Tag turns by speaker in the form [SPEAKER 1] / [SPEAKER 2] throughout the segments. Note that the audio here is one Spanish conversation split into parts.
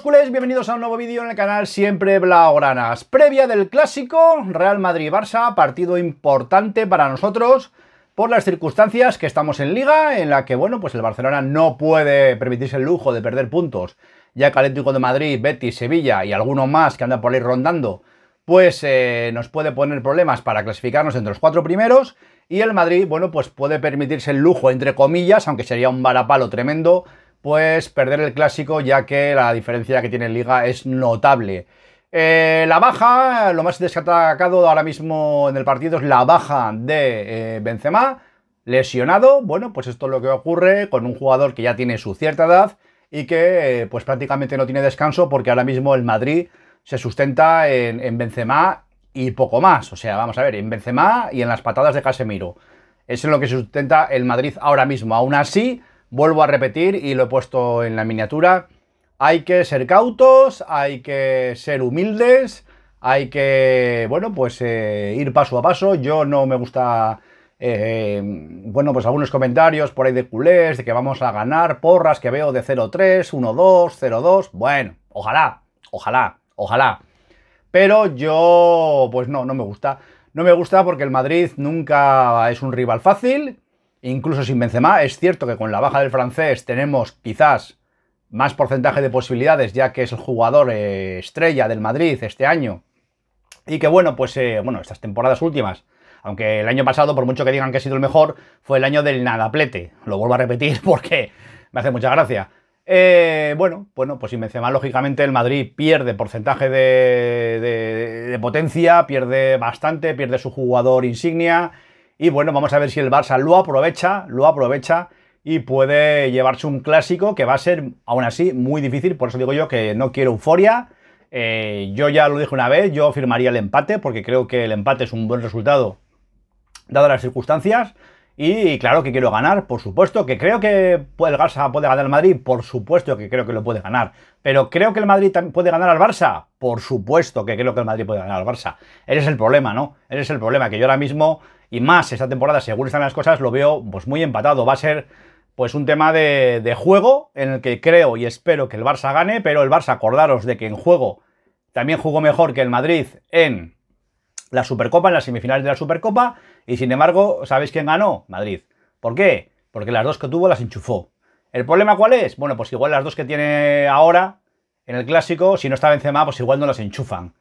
[SPEAKER 1] Pues, bienvenidos a un nuevo vídeo en el canal Siempre Blaugranas. Previa del clásico Real Madrid-Barça, partido importante para nosotros por las circunstancias que estamos en liga, en la que, bueno, pues el Barcelona no puede permitirse el lujo de perder puntos, ya que Atlético de Madrid, Betis, Sevilla y alguno más que anda por ahí rondando, pues eh, nos puede poner problemas para clasificarnos entre los cuatro primeros, y el Madrid, bueno, pues puede permitirse el lujo, entre comillas, aunque sería un varapalo tremendo, pues perder el clásico ya que la diferencia que tiene liga es notable. Eh, la baja, lo más desatacado ahora mismo en el partido es la baja de eh, Benzema, lesionado. Bueno, pues esto es lo que ocurre con un jugador que ya tiene su cierta edad y que eh, pues prácticamente no tiene descanso porque ahora mismo el Madrid se sustenta en, Benzema y poco más. O sea, vamos a ver, en Benzema y en las patadas de Casemiro. Eso es lo que se sustenta el Madrid ahora mismo. Aún así, Vuelvo a repetir y lo he puesto en la miniatura. Hay que ser cautos, hay que ser humildes, hay que, bueno, pues eh, ir paso a paso. Yo no me gusta, eh, bueno, pues algunos comentarios por ahí de culés, de que vamos a ganar, porras que veo de 0-3, 1-2, 0-2. Bueno, ojalá, ojalá, ojalá. Pero yo, pues no, no me gusta. No me gusta porque el Madrid nunca es un rival fácil incluso sin Benzema. Es cierto que con la baja del francés tenemos quizás más porcentaje de posibilidades, ya que es el jugador eh, estrella del Madrid este año. Y que bueno, pues eh, bueno, estas temporadas últimas, aunque el año pasado, por mucho que digan que ha sido el mejor, fue el año del nadaplete. Lo vuelvo a repetir porque me hace mucha gracia. Eh, bueno, bueno, pues sin Benzema, lógicamente el Madrid pierde porcentaje de, de potencia, pierde bastante, pierde su jugador insignia. Y bueno, vamos a ver si el Barça lo aprovecha, lo aprovecha y puede llevarse un clásico que va a ser, aún así, muy difícil. Por eso digo yo que no quiero euforia. Eh, yo ya lo dije una vez, yo firmaría el empate porque creo que el empate es un buen resultado dadas las circunstancias. Y claro que quiero ganar, por supuesto, que creo que el Barça puede ganar al Madrid, por supuesto que creo que lo puede ganar. Pero creo que el Madrid puede ganar al Barça, por supuesto que creo que el Madrid puede ganar al Barça. Ese es el problema, ¿no? Ese es el problema, que yo ahora mismo y más esta temporada, según están las cosas, lo veo pues, muy empatado. Va a ser pues un tema de, juego en el que creo y espero que el Barça gane, pero el Barça, acordaros de que en juego también jugó mejor que el Madrid en la Supercopa, en las semifinales de la Supercopa, y sin embargo, ¿sabéis quién ganó? Madrid. ¿Por qué? Porque las dos que tuvo las enchufó. ¿El problema cuál es? Bueno, pues igual las dos que tiene ahora en el Clásico, si no estaba encima, pues igual no las enchufan.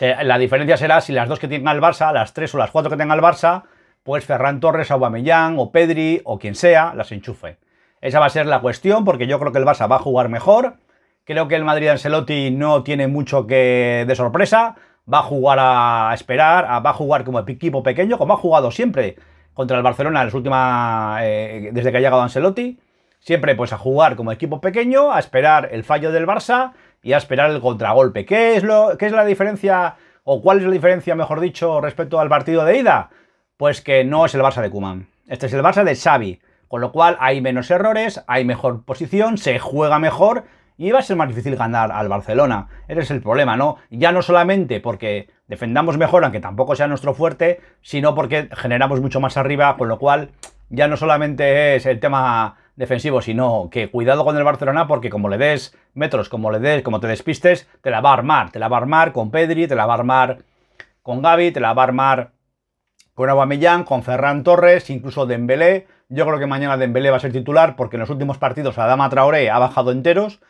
[SPEAKER 1] La diferencia será si las dos que tenga el Barça, las tres o las cuatro que tenga el Barça, pues Ferran Torres, Aubameyang o Pedri o quien sea, las enchufe. Esa va a ser la cuestión porque yo creo que el Barça va a jugar mejor. Creo que el Madrid Ancelotti no tiene mucho que de sorpresa. Va a jugar a esperar, va a jugar como equipo pequeño, como ha jugado siempre contra el Barcelona en las últimas, eh, desde que ha llegado Ancelotti. Siempre pues a jugar como equipo pequeño, a esperar el fallo del Barça y a esperar el contragolpe. ¿Qué es, lo, qué es la diferencia, o cuál es la diferencia, mejor dicho, respecto al partido de ida? pues que no es el Barça de Kuman. Este es el Barça de Xavi, con lo cual hay menos errores, hay mejor posición, se juega mejor y va a ser más difícil ganar al Barcelona. Ese es el problema, ¿no? Ya no solamente porque defendamos mejor, aunque tampoco sea nuestro fuerte, sino porque generamos mucho más arriba, con lo cual ya no solamente es el tema defensivo, sino que cuidado con el Barcelona porque como le des metros, como le des, como te despistes, te la va a armar, te la va a armar con Pedri, te la va a armar con Gaby, te la va a armar con Aubameyang, con Ferran Torres, incluso Dembélé. Yo creo que mañana Dembélé va a ser titular porque en los últimos partidos Adama Traoré ha bajado enteros.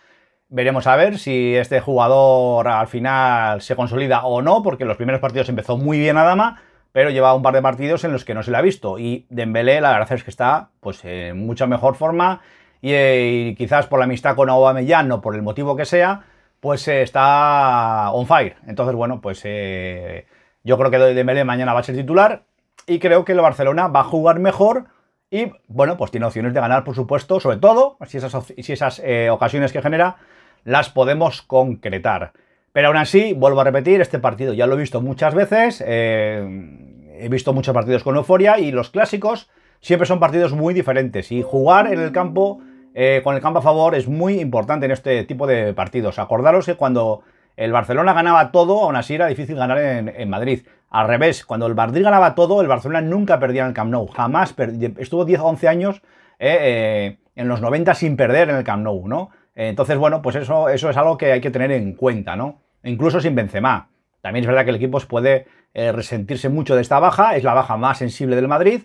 [SPEAKER 1] Veremos a ver si este jugador al final se consolida o no, porque en los primeros partidos empezó muy bien Adama, pero lleva un par de partidos en los que no se le ha visto. Y Dembélé, la verdad es que está pues, en mucha mejor forma y, quizás por la amistad con Aubameyang o por el motivo que sea, pues eh, está on fire. Entonces, bueno, pues eh, yo creo que Dembélé mañana va a ser titular y creo que el Barcelona va a jugar mejor y, bueno, pues tiene opciones de ganar, por supuesto, sobre todo si esas, si esas eh, ocasiones que genera las podemos concretar. Pero aún así, vuelvo a repetir, este partido ya lo he visto muchas veces, eh, he visto muchos partidos con euforia y los clásicos siempre son partidos muy diferentes y jugar en el campo... Eh, con el campo a favor es muy importante en este tipo de partidos. Acordaros que cuando el Barcelona ganaba todo, aún así era difícil ganar en, Madrid. Al revés, cuando el Madrid ganaba todo, el Barcelona nunca perdía en el Camp Nou. Jamás estuvo 10 o 11 años eh, eh, en los 90 sin perder en el Camp Nou, ¿no? Entonces, bueno, pues eso, eso es algo que hay que tener en cuenta, ¿no? Incluso sin Benzema. También es verdad que el equipo puede eh, resentirse mucho de esta baja, es la baja más sensible del Madrid.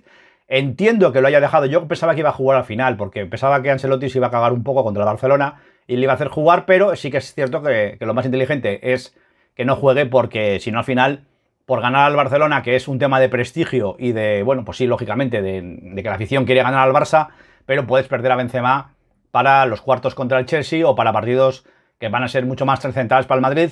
[SPEAKER 1] Entiendo que lo haya dejado, yo pensaba que iba a jugar al final, porque pensaba que Ancelotti se iba a cagar un poco contra el Barcelona, y le iba a hacer jugar, pero sí que es cierto que, lo más inteligente es que no juegue porque si no al final, por ganar al Barcelona, que es un tema de prestigio y de, bueno, pues sí, lógicamente, de, que la afición quiere ganar al Barça, pero puedes perder a Benzema para los cuartos contra el Chelsea o para partidos que van a ser mucho más trascendentales para el Madrid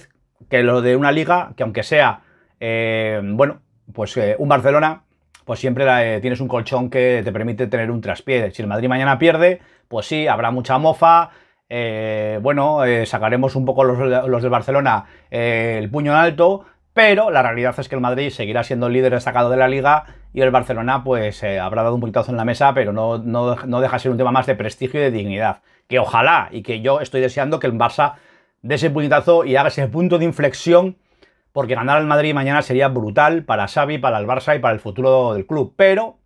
[SPEAKER 1] que lo de una liga que aunque sea, eh, bueno, pues eh, un Barcelona, pues siempre eh, tienes un colchón que te permite tener un traspié. Si el Madrid mañana pierde, pues sí, habrá mucha mofa, eh, bueno, eh, sacaremos un poco los, de del Barcelona eh, el puño en alto, pero la realidad es que el Madrid seguirá siendo el líder destacado de la liga y el Barcelona pues habrá dado un puñetazo en la mesa, pero no, deja ser un tema más de prestigio y de dignidad. Que ojalá y que yo estoy deseando que el Barça dé ese puñetazo y haga ese punto de inflexión, porque ganar al Madrid mañana sería brutal para Xavi, para el Barça y para el futuro del club. Pero,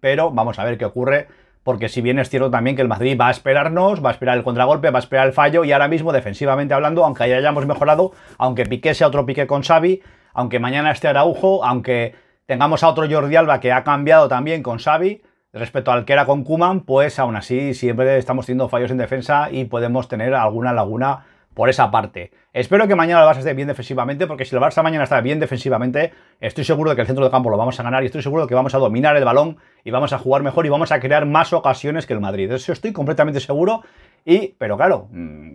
[SPEAKER 1] pero vamos a ver qué ocurre porque si bien es cierto también que el Madrid va a esperarnos, va a esperar el contragolpe, va a esperar el fallo y ahora mismo defensivamente hablando, aunque hayamos mejorado, aunque Piqué sea otro Piqué con Xavi, aunque mañana esté Araujo, aunque tengamos a otro Jordi Alba que ha cambiado también con Xavi respecto al que era con Kuman, pues aún así siempre estamos teniendo fallos en defensa y podemos tener alguna laguna por esa parte. Espero que mañana el Barça esté bien defensivamente, porque si el Barça mañana está bien defensivamente, estoy seguro de que el centro de campo lo vamos a ganar y estoy seguro de que vamos a dominar el balón y vamos a jugar mejor y vamos a crear más ocasiones que el Madrid. Eso estoy completamente seguro. Y, pero claro, mm,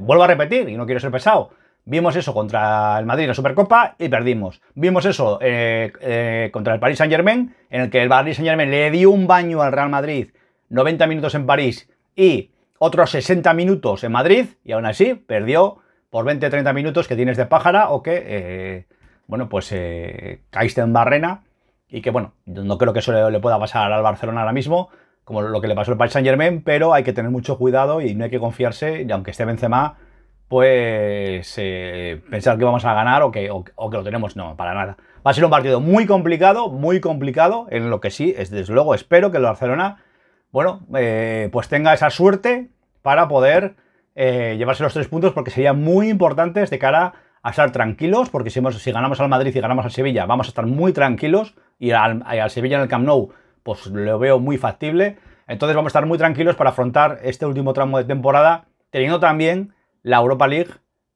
[SPEAKER 1] vuelvo a repetir y no quiero ser pesado. Vimos eso contra el Madrid en la Supercopa y perdimos. Vimos eso eh, eh, contra el Paris Saint Germain, en el que el Paris Saint Germain le dio un baño al Real Madrid 90 minutos en París y otros 60 minutos en Madrid y aún así perdió por 20-30 minutos que tienes de pájara o que, eh, bueno, pues eh, caíste en barrena y que, bueno, no creo que eso le, pueda pasar al Barcelona ahora mismo, como lo que le pasó al Paris Saint Germain, pero hay que tener mucho cuidado y no hay que confiarse, y aunque esté Benzema, pues eh, pensar que vamos a ganar o que, o que lo tenemos, no, para nada. Va a ser un partido muy complicado, muy complicado, en lo que sí, es, desde luego, espero que el Barcelona bueno, eh, pues tenga esa suerte para poder eh, llevarse los tres puntos porque sería muy importantes de cara a estar tranquilos, porque si, ganamos al Madrid y ganamos al Sevilla, vamos a estar muy tranquilos y al, Sevilla en el Camp Nou, pues lo veo muy factible. Entonces vamos a estar muy tranquilos para afrontar este último tramo de temporada, teniendo también la Europa League,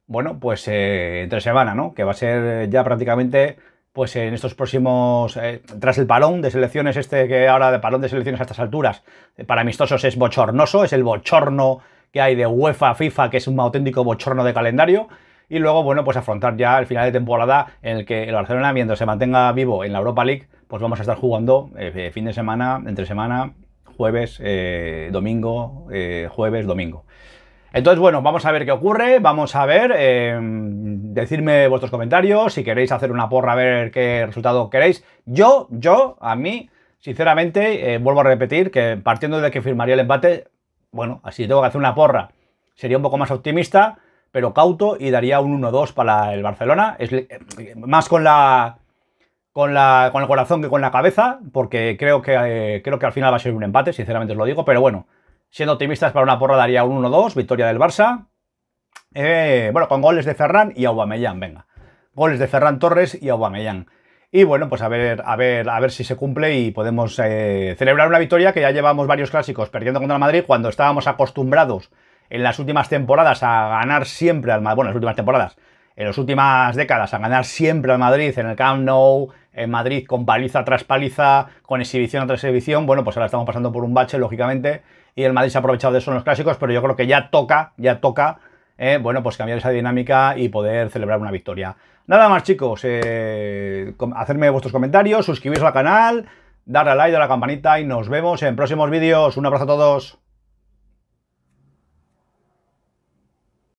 [SPEAKER 1] bueno, pues eh, entre semana, ¿no? Que va a ser ya prácticamente pues en estos próximos, eh, tras el palón de selecciones, este que ahora de palón de selecciones a estas alturas, eh, para amistosos es bochornoso, es el bochorno que hay de UEFA, FIFA, que es un auténtico bochorno de calendario. Y luego, bueno, pues afrontar ya el final de temporada en el que el Barcelona, mientras se mantenga vivo en la Europa League, pues vamos a estar jugando eh, fin de semana, entre semana, jueves, domingo, jueves, domingo. Entonces, bueno, vamos a ver qué ocurre, vamos a ver, em, decirme vuestros comentarios, si queréis hacer una porra, a ver qué resultado queréis. Yo, yo, a mí, sinceramente, eh, vuelvo a repetir que partiendo de que firmaría el empate, bueno, así tengo que hacer una porra, sería un poco más optimista, pero cauto y daría un 1-2 para el Barcelona, más con la... Con, la, con el corazón que con la cabeza, porque creo que, eh, creo que al final va a ser un empate, sinceramente os lo digo, pero bueno, Siendo optimistas para una porra daría un 1-2, victoria del Barça. Eh, bueno, con goles de Ferran y Aubameyang, venga. Goles de Ferran Torres y Aubameyang. Y bueno, pues a ver, a ver, a ver si se cumple y podemos eh, celebrar una victoria que ya llevamos varios clásicos perdiendo contra Madrid cuando estábamos acostumbrados en las últimas temporadas a ganar siempre al Madrid, bueno, en las últimas temporadas, en las últimas décadas a ganar siempre al Madrid en el Camp Nou, en Madrid con paliza tras paliza, con exhibición tras exhibición. Bueno, pues ahora estamos pasando por un bache, lógicamente, y el Madrid se ha aprovechado de eso en los clásicos, pero yo creo que ya toca, ya toca, eh, bueno, pues cambiar esa dinámica y poder celebrar una victoria. Nada más, chicos, eh, hacerme vuestros comentarios, suscribiros al canal, darle a like, a la campanita y nos vemos en próximos vídeos. Un abrazo a todos.